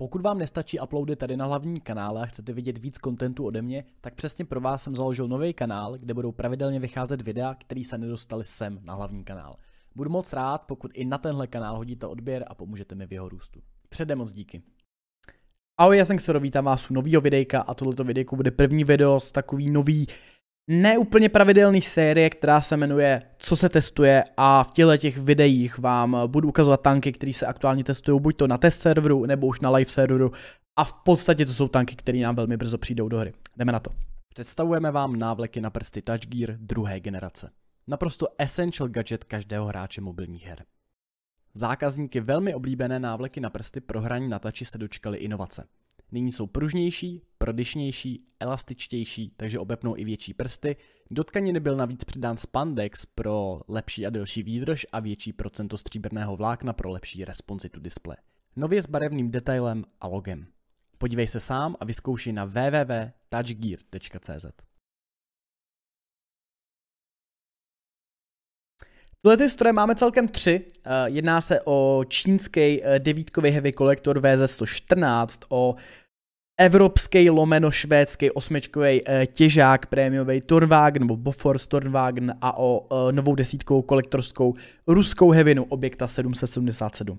Pokud vám nestačí uploady tady na hlavní kanále a chcete vidět víc kontentu ode mě, tak přesně pro vás jsem založil nový kanál, kde budou pravidelně vycházet videa, které se nedostaly sem na hlavní kanál. Budu moc rád, pokud i na tenhle kanál hodíte odběr a pomůžete mi v jeho růstu. Předem moc díky. Ahoj, já jsem Xero, vítám vás u nového videjka a tohleto videjko bude první video z takový nový neúplně pravidelný série, která se jmenuje Co se testuje a v těle těch videích vám eh, budu ukazovat tanky, které se aktuálně testují buď to na test serveru nebo už na live serveru a v podstatě to jsou tanky, které nám velmi brzo přijdou do hry. Jdeme na to. Představujeme vám návleky na prsty Touch Gear druhé generace. Naprosto essential gadget každého hráče mobilních her. Zákazníky velmi oblíbené návleky na prsty pro hraní na tači se dočkali inovace. Nyní jsou pružnější, prodyšnější, elastičtější, takže obepnou i větší prsty. Do tkaniny byl navíc přidán spandex pro lepší a delší výdrž a větší procento stříbrného vlákna pro lepší responsitu displeje. Nově s barevným detailem a logem. Podívej se sám a vyzkoušej na www.touchgear.cz. Tyhle ty stroje máme celkem tři. Eh, jedná se o čínský eh, devítkový heavy kolektor VZ114, o evropský lomeno švédský osmičkový eh, těžák, prémiový Turnwagen nebo Bofors Turnwagen a o eh, novou desítkou kolektorskou ruskou hevinu objekta 777. Uh,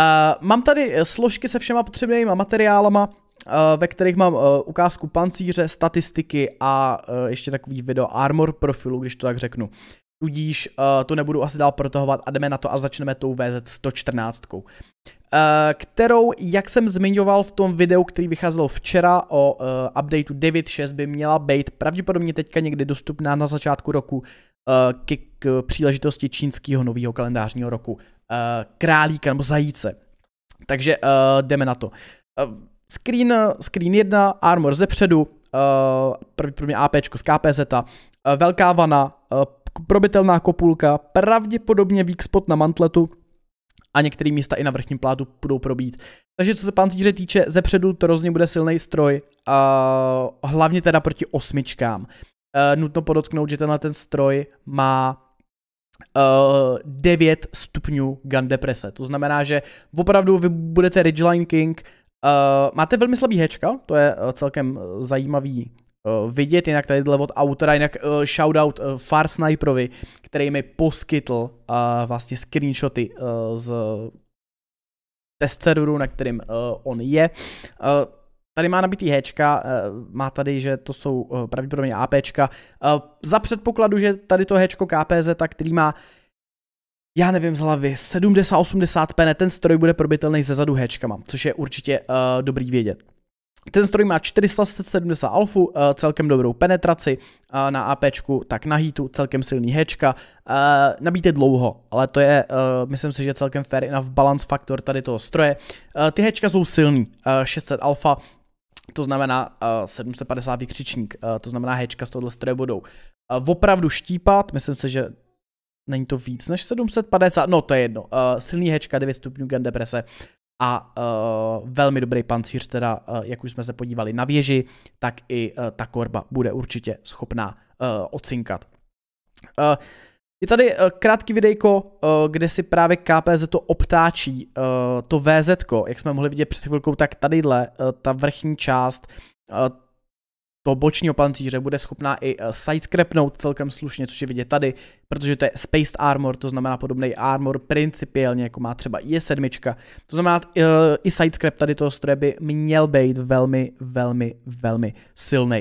eh, mám tady složky se všema potřebnýma materiálama, uh, ve kterých mám uh, ukázku pancíře, statistiky a uh, ještě takový video armor profilu, když to tak řeknu. Tudíž uh, to nebudu asi dál protahovat a jdeme na to a začneme tou VZ 114. Eh, kterou, jak jsem zmiňoval v tom videu, který vycházel včera o uh, updateu 9.6, by měla být pravděpodobně teďka někdy dostupná na začátku roku uh, eh, k, k příležitosti čínského nového kalendářního roku uh, králíka nebo zajíce. Takže uh, jdeme na to. Uh, screen, screen 1, armor ze předu, uh, pravděpodobně AP z KPZ, uh, velká vana, uh, probitelná kopulka, pravděpodobně weak spot na mantletu, a některé místa i na vrchním plátu budou probít. Takže co se pancíře týče, ze předu to rozhodně bude silný stroj, a hlavně teda proti osmičkám. E, nutno podotknout, že tenhle ten stroj má Uh, eh, 9 stupňů gun deprese. To znamená, že opravdu vy budete Ridgeline King, Uh, máte velmi slabý hečka, to je celkem zajímavý uh, vidět, jinak dle od autora, jinak uh, shoutout uh, Far Sniperovi, který mi poskytl uh, vlastně screenshoty uh, z test serveru, na kterým uh, on je. Uh, Tady má nabitý Hčka, má tady, že to jsou pravděpodobně APčka. Za předpokladu, že tady to Hčko KPZ, tak který má já nevím z hlavy, 70-80 pene, ten stroj bude probitelný ze zadu hečkama, což je určitě uh, dobrý vědět. Ten stroj má 470 alfu, eh, celkem dobrou penetraci eh, na AP, tak na heatu, celkem silný hečka. Eh, nabíte dlouho, ale to je, myslím si, že celkem fair enough balance faktor tady toho stroje. Ty hečka jsou silný, 600 alfa, to znamená 750 vykřičník, to znamená hečka z tohohle stroje budou opravdu štípat, myslím si, že není to víc než 750, no to je jedno, silný hečka, 9 stupňů gun deprese, a uh, velmi dobrý pancíř, teda uh, jak už jsme se podívali na věži, tak i uh, ta korba bude určitě schopná uh, ocinkat. Uh, je tady uh, krátký videjko, uh, kde si právě KPZ to obtáčí, uh, to VZ, jak jsme mohli vidět před chvilkou, tak tadyhle, uh, ta vrchní část, uh, toho bočního pancíře bude schopná i eh, sidescrapnout celkem slušně, což je vidět tady, protože to je Spaced Armor, to znamená podobný armor principiálně, jako má třeba i7. To znamená, eh, i sidescrap tady toho stroje by měl být velmi, velmi, velmi silný.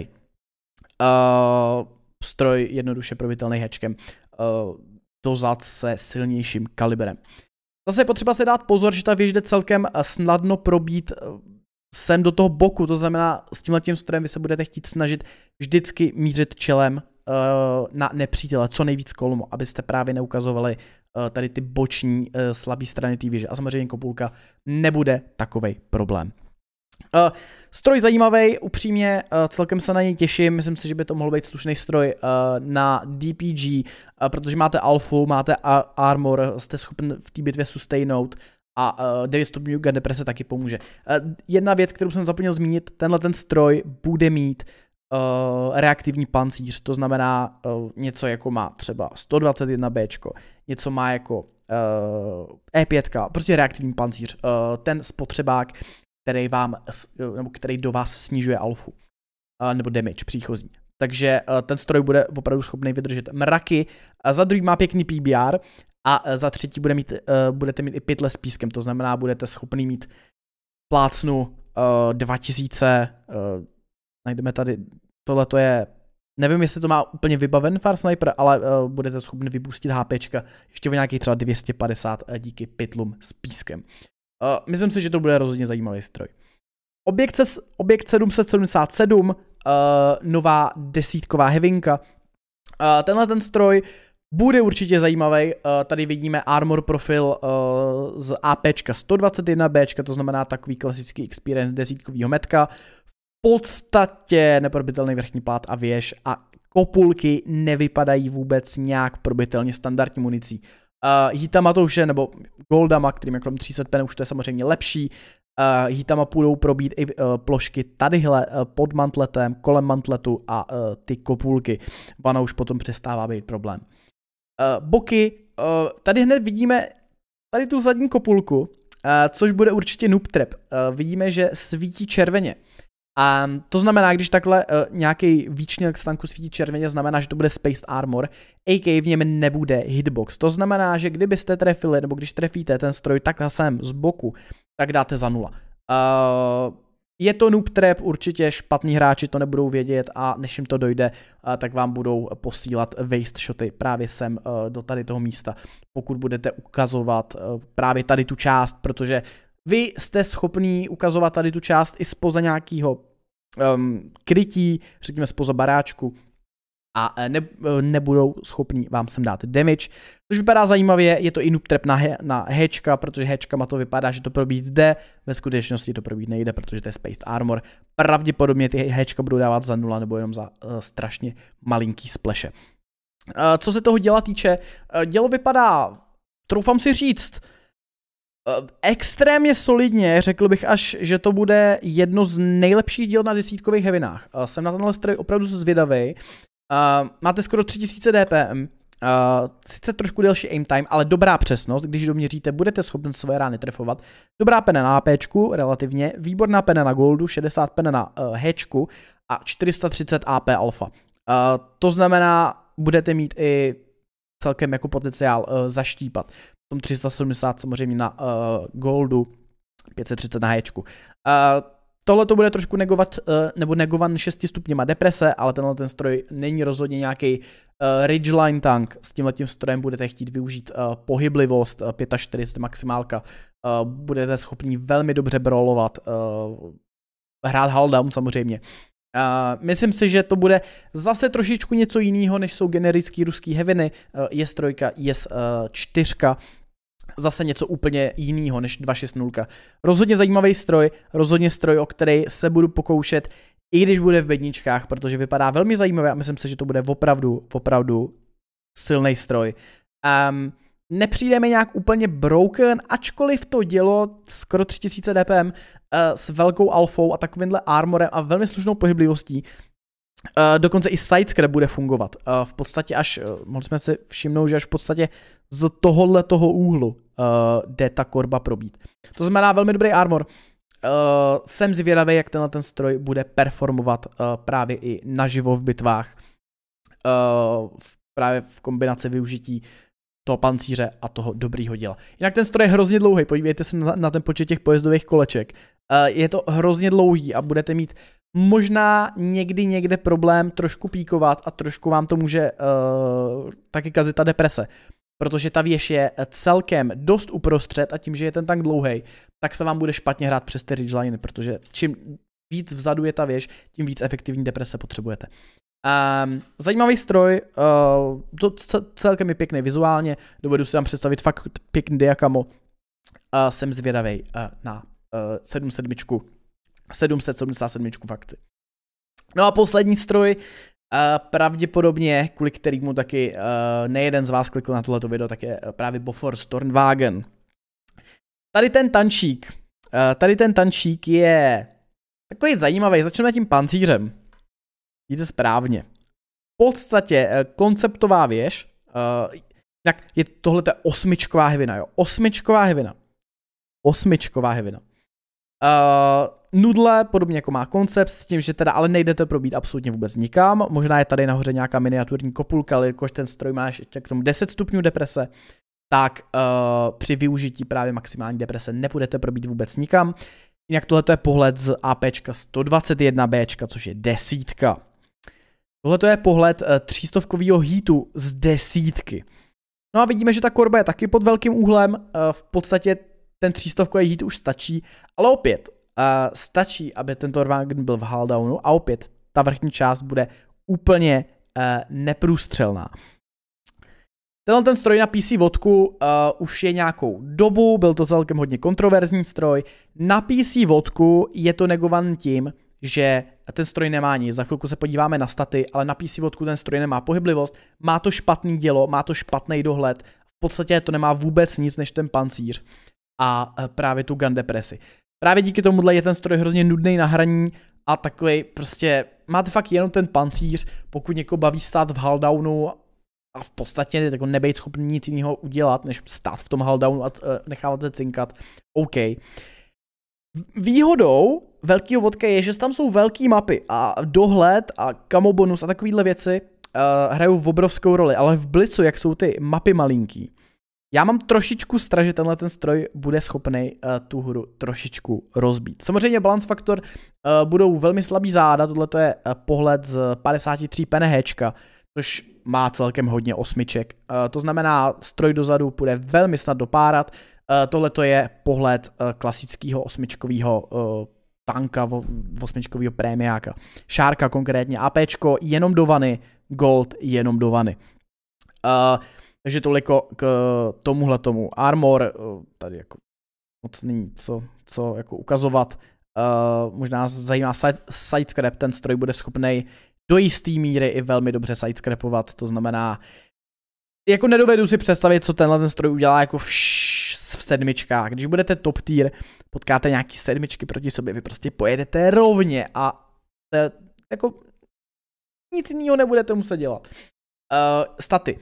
Uh, eh, stroj jednoduše probitelný hečkem. Uh, dozad se silnějším kalibrem. Zase je potřeba se dát pozor, že ta věž jde celkem snadno probít sem do toho boku, to znamená s tímhle tím strojem vy se budete chtít snažit vždycky mířit čelem uh, na nepřítele, co nejvíc kolmo, abyste právě neukazovali uh, tady ty boční uh, eh, slabé strany té věže. A samozřejmě kopulka nebude takovej problém. Uh, stroj zajímavý, upřímně, uh, celkem se na něj těším, myslím si, že by to mohl být slušný stroj uh, na DPG, uh, protože máte alfu, máte armor, jste schopen v té bitvě sustainout, a uh, eh, 9 stupňů deprese taky pomůže. Uh, jedna věc, kterou jsem zapomněl zmínit, tenhle ten stroj bude mít uh, reaktivní pancíř, to znamená uh, něco jako má třeba 121B, něco má jako uh, E5, prostě reaktivní pancíř, uh, ten spotřebák, který vám, nebo který do vás snižuje alfu, uh, nebo damage příchozí. Takže uh, ten stroj bude opravdu schopný vydržet mraky. A za druhý má pěkný PBR a e, za třetí bude mít, e, budete mít i pytle s pískem, to znamená, budete schopný mít plácnu 2000, e, najdeme tady, tohle to je Nevím, jestli to má úplně vybaven Far Sniper, ale uh, budete schopni vypustit HP ještě o nějakých třeba 250 díky pytlům s pískem. Uh, myslím si, že to bude rozhodně zajímavý stroj. Objekt, ses, objekt 777, uh, nová desítková hevinka. Uh, tenhle ten stroj uh, bude určitě zajímavý. Eh, tady vidíme armor profil eh, z AP 121B, to znamená takový klasický experience desítkovýho metka. V podstatě neprobitelný vrchní plát a věž a kopulky nevypadají vůbec nějak probitelně standardní municí. Eh, hitama to už je, nebo goldama, kterým je kolem 300 pen, už to je samozřejmě lepší. hitama půjdou probít i plošky tadyhle pod mantletem, kolem mantletu a ty kopulky. Vana už potom přestává být problém. Uh, boky, uh, tady hned vidíme tady tu zadní kopulku, uh, což bude určitě noob trap. Uh, vidíme, že svítí červeně. A to znamená, když takhle uh, nějaký k stanku svítí červeně, znamená, že to bude Space Armor, a.k. v něm nebude hitbox. To znamená, že kdybyste trefili, nebo když trefíte ten stroj takhle sem z boku, tak dáte za nula. Uh, je to noob trap, určitě špatní hráči to nebudou vědět a než jim to dojde, eh, tak vám budou posílat waste shoty právě sem eh, do tady toho místa, pokud budete ukazovat eh, právě tady tu část, protože vy jste schopní ukazovat tady tu část i spoza nějakého um, ehm, krytí, řekněme spoza baráčku, a e, ne, e, nebudou schopni vám sem dát damage. Což vypadá zajímavě, je to i noob trap na, he, na hečka, protože má to vypadá, že to probít jde, ve skutečnosti to probít nejde, protože to je Space Armor. Pravděpodobně ty hečka budou dávat za nula nebo jenom za uh, strašně malinký spleše. Uh, co se toho děla týče, uh, dělo vypadá, troufám si říct, extrémně solidně, řekl bych až, že to bude jedno z nejlepších děl na desítkových hevinách. Jsem na tenhle stroj opravdu zvědavý. Uh, máte skoro 3000 dpm, Uh, sice trošku delší aim time, ale dobrá přesnost, když doměříte, budete schopni své rány trefovat. Dobrá pena na AP, relativně, výborná pena na goldu, 60 pena na uh, Hčku a 430 AP alfa. Uh, to znamená, budete mít i celkem jako potenciál uh, zaštípat. V tom 370 samozřejmě na uh, goldu, 530 na hečku. Uh, Tohle to bude trošku negovat, eh, nebo negovan 6 stupněma deprese, ale tenhle ten stroj není rozhodně nějaký eh, Ridgeline tank. S tímhle tím strojem budete chtít využít eh, pohyblivost 45 maximálka. Budete schopni velmi dobře brolovat, hrát haldown samozřejmě. Uh, myslím si, že to bude zase trošičku něco jiného, než jsou generický ruský heviny. Uh, je strojka, je uh, čtyřka, zase něco úplně jiného než 260. Rozhodně zajímavý stroj, rozhodně stroj, o který se budu pokoušet, i když bude v bedničkách, protože vypadá velmi zajímavě a myslím si, že to bude opravdu, opravdu silný stroj. Um, nepřijde mi nějak úplně broken, ačkoliv to dělo skoro 3000 dpm uh, s velkou alfou a takovýmhle armorem a velmi slušnou pohyblivostí, Uh, dokonce i Sidescrap bude fungovat. Uh, v podstatě až, uh, mohli jsme se všimnout, že až v podstatě z tohohle toho úhlu uh, jde ta korba probít. To znamená velmi dobrý armor. Uh, jsem zvědavý, jak tenhle ten stroj bude performovat uh, právě i naživo v bitvách. Uh, v, právě v kombinaci využití toho pancíře a toho dobrýho děla. Jinak ten stroj je hrozně dlouhý, podívejte se na, na ten počet těch pojezdových koleček. Uh, je to hrozně dlouhý a budete mít možná někdy někde problém trošku píkovat a trošku vám to může uh, taky kazit ta deprese. Protože ta věž je celkem dost uprostřed a tím, že je ten tank dlouhý, tak se vám bude špatně hrát přes ty ridgeline, protože čím víc vzadu je ta věž, tím víc efektivní deprese potřebujete. Um, zajímavý stroj, uh, to celkem je pěkný vizuálně, dovedu si vám představit fakt pěkný diakamo. Uh, jsem zvědavý uh, na uh, 77 777 v akci. No a poslední stroj, Uh, pravděpodobně, kvůli kterýmu taky uh, nejeden z vás klikl na tohleto video, tak je eh, právě Bofors Tornwagen. Tady ten tančík, uh, tady ten tančík je takový zajímavý, začneme tím pancířem. Jíte správně. V podstatě uh, konceptová věž, uh, tak je tohle osmičková hevina, jo, osmičková hevina. Osmičková hevina. Uh, nudle, podobně jako má koncept, s tím, že teda ale nejde to probít absolutně vůbec nikam. Možná je tady nahoře nějaká miniaturní kopulka, ale jakož ten stroj máš ještě k tomu 10 stupňů deprese, tak uh, při využití právě maximální deprese nebudete probít vůbec nikam. Jinak tohle je pohled z AP 121B, což je desítka. Tohle je pohled eh, třístovkového hýtu z desítky. No a vidíme, že ta korba je taky pod velkým úhlem, v podstatě ten třístovkový hit už stačí, ale opět, uh, stačí, aby ten Torwagen byl v Haldownu a opět ta vrchní část bude úplně uh, neprůstřelná. Tenhle ten stroj na PC vodku uh, už je nějakou dobu, byl to celkem hodně kontroverzní stroj. Na PC vodku je to negovan tím, že ten stroj nemá nic. Za chvilku se podíváme na staty, ale na PC vodku ten stroj nemá pohyblivost, má to špatný dělo, má to špatný dohled, v podstatě to nemá vůbec nic než ten pancíř a e, právě tu gun depresi. Právě díky tomuhle je ten stroj hrozně nudný na hraní a takový prostě, máte fakt jenom ten pancíř, pokud někoho baví stát v haldownu a v podstatě jako nebejt schopný nic jiného udělat, než stát v tom haldownu a e, nechávat se cinkat, OK. Výhodou velkého vodka je, že tam jsou velké mapy a dohled a kamo bonus a takovéhle věci uh, hrajou v obrovskou roli, ale v Blicu, jak jsou ty mapy malinký, já mám trošičku strach, že tenhle ten stroj bude schopný uh, tu hru trošičku rozbít. Samozřejmě balance faktor uh, eh, budou velmi slabý záda, tohle je uh, pohled z 53 PNH, což má celkem hodně osmiček. Uh, to znamená, stroj dozadu bude velmi snad dopárat, uh, tohle je pohled uh, klasického osmičkového uh, tanka, vo, osmičkového prémiáka. Šárka konkrétně, APčko jenom do vany, gold jenom do vany. Uh, takže toliko k eh, tomuhle tomu. Armor, eh, tady jako moc není co, co jako ukazovat. Uh, možná zajímá sidescrap, ten stroj bude schopný do jisté míry i velmi dobře sidescrapovat, to znamená, jako nedovedu si představit, co tenhle ten stroj udělá jako v, v sedmičkách. Když budete top tier, potkáte nějaký sedmičky proti sobě, vy prostě pojedete rovně a jako nic jiného nebudete muset dělat. Uh, staty.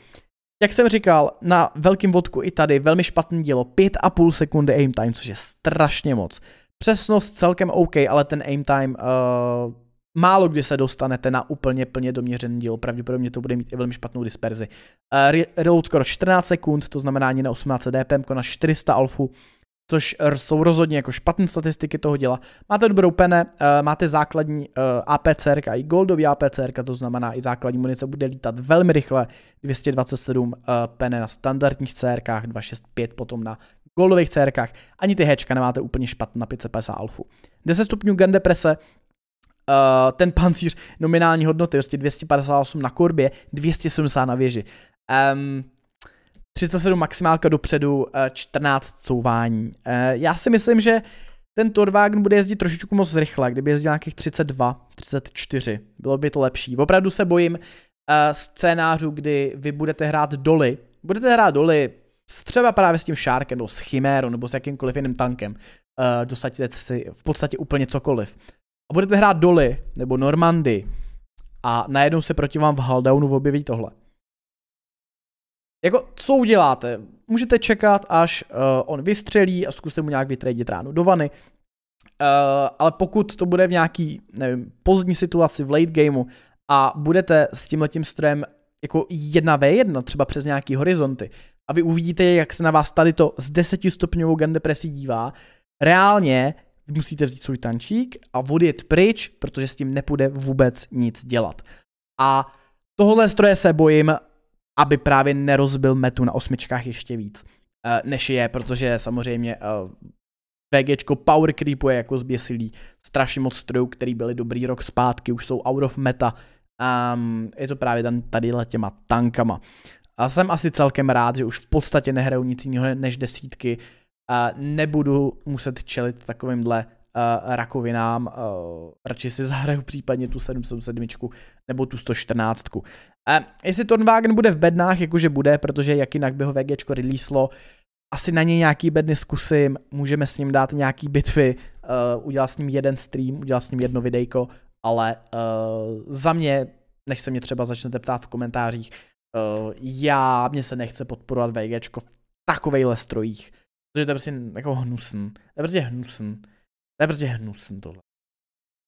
Jak jsem říkal, na velkém vodku i tady velmi špatný dílo, 5,5 sekundy aim time, což je strašně moc. Přesnost celkem OK, ale ten aim time uh, málo kdy se dostanete na úplně plně doměřený díl, pravděpodobně to bude mít i velmi špatnou disperzi. Uh, reload skoro 14 sekund, to znamená ani na 18 dpm, jako na 400 alfu, což eh, jsou rozhodně jako špatné statistiky toho děla. Máte dobrou pene, eh, máte základní eh, APCR i goldový APCR, to znamená i základní munice bude lítat velmi rychle, 227 pene na standardních CR, 265 potom na goldových CR, ani ty hečka nemáte úplně špatné na 550 alfu. 10 stupňů gun deprese, Uh, ten pancíř nominální hodnoty, 258 prostě na korbě, 270 na věži. Um, 37 maximálka dopředu, 14 eh, couvání. Eh, já si myslím, že ten Torwagen bude jezdit trošičku moc rychle, kdyby jezdil nějakých 32, 34, bylo by to lepší. Opravdu se bojím eh, scénářů, kdy vy budete hrát doly, budete hrát doly s třeba právě s tím šárkem, nebo s chimérou, nebo s jakýmkoliv jiným tankem, dosadíte si v podstatě úplně cokoliv. A budete hrát doly, nebo Normandy, a najednou se proti vám v Haldaunu objeví tohle. Jako, co uděláte? Můžete čekat, až uh, on vystřelí a zkuste mu nějak vytradit ránu do vany. Uh, ale pokud to bude v nějaký, nevím, pozdní situaci v late gameu a budete s tímhletím strojem jako jedna v jedna, třeba přes nějaký horizonty, a vy uvidíte, jak se na vás tady to s desetistupňovou gun depresí dívá, reálně vy musíte vzít svůj tančík a odjet pryč, protože s tím nepůjde vůbec nic dělat. A tohle stroje se bojím aby právě nerozbil metu na osmičkách ještě víc, eh, než je, protože samozřejmě eh, Vgčko Power Creepuje jako zběsilý, strašně moc strojů, který byly dobrý rok zpátky, už jsou out of meta, um, je to právě tam tady těma tankama. A jsem asi celkem rád, že už v podstatě nehraju nic jiného než desítky, uh, nebudu muset čelit takovýmhle uh, rakovinám, uh, radši si zahraju případně tu 707 nebo tu 114. Um, jestli Tornwagen bude v bednách, jakože bude, protože jak jinak by ho VGčko releaselo, asi na něj nějaký bedny zkusím, můžeme s ním dát nějaký bitvy, uh, udělat s ním jeden stream, udělat s ním jedno videjko, ale uh, za mě, než se mě třeba začnete ptát v komentářích, uh, já, mě se nechce podporovat VGčko v takovejhle strojích, protože to je prostě jako hnusn, to je prostě hnusn, to je prostě hnusn tohle.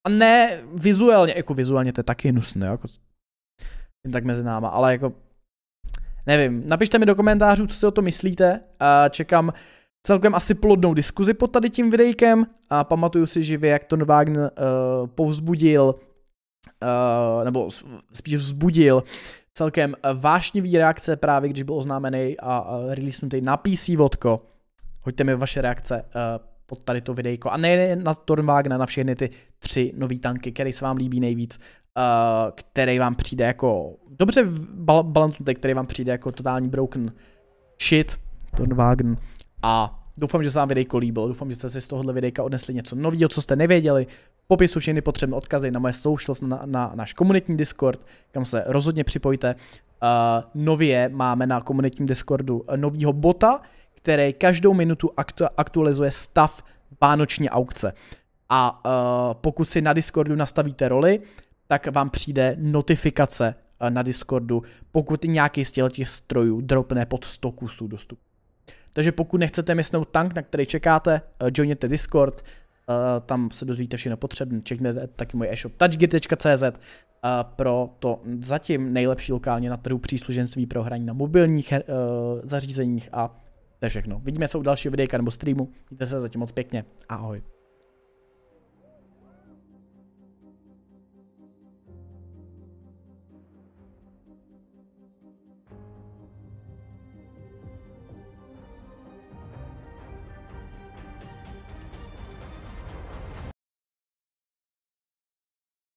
A ne vizuálně, jako vizuálně to je taky hnusné, jako jen tak mezi náma, ale jako nevím. Napište mi do komentářů, co si o to myslíte. A čekám celkem asi plodnou diskuzi pod tady tím videjkem a pamatuju si živě, jak to Wagner uh, povzbudil uh, nebo spíš vzbudil celkem eh, vášnivý reakce právě, když byl oznámený a uh, releasenutý na PC vodko. Hoďte mi vaše reakce uh, pod tady to videjko. A nejen na Tornwagna, na všechny ty tři nové tanky, které se vám líbí nejvíc, uh, který vám přijde jako dobře bal- balancnutý, který vám přijde jako totální broken shit, Tornwagen. A doufám, že se vám videjko líbilo, doufám, že jste si z tohohle videjka odnesli něco nového, co jste nevěděli. V popisu všechny potřebné odkazy na moje socials, na, na náš komunitní Discord, kam se rozhodně připojte. Uh, nově máme na komunitním Discordu novýho bota, který každou minutu aktu- aktualizuje stav vánoční aukce. A uh, pokud si na Discordu nastavíte roli, tak vám přijde notifikace uh, na Discordu, pokud nějaký z těch strojů dropne pod 100 kusů dostup. Takže pokud nechcete městnout tank, na který čekáte, uh, joiněte Discord, uh, tam se dozvíte všechno potřebné. Čekněte taky můj e-shop touchgear.cz uh, pro to zatím nejlepší lokálně na trhu příslušenství pro hraní na mobilních uh, zařízeních a to je všechno. Vidíme se u dalšího videa nebo streamu. Mějte se zatím moc pěkně. Ahoj.